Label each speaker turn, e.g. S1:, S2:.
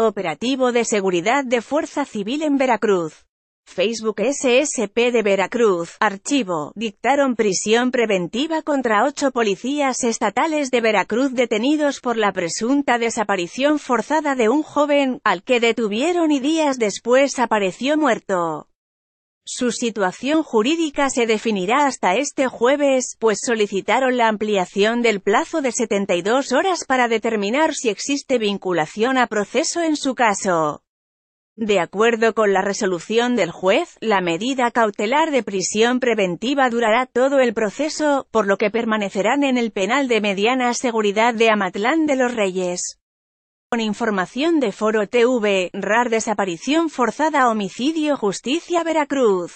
S1: Operativo de Seguridad de Fuerza Civil en Veracruz. Facebook SSP de Veracruz, archivo, dictaron prisión preventiva contra ocho policías estatales de Veracruz detenidos por la presunta desaparición forzada de un joven, al que detuvieron y días después apareció muerto. Su situación jurídica se definirá hasta este jueves, pues solicitaron la ampliación del plazo de 72 horas para determinar si existe vinculación a proceso en su caso. De acuerdo con la resolución del juez, la medida cautelar de prisión preventiva durará todo el proceso, por lo que permanecerán en el penal de mediana seguridad de Amatlán de los Reyes. Con información de Foro TV, RAR desaparición forzada homicidio justicia Veracruz.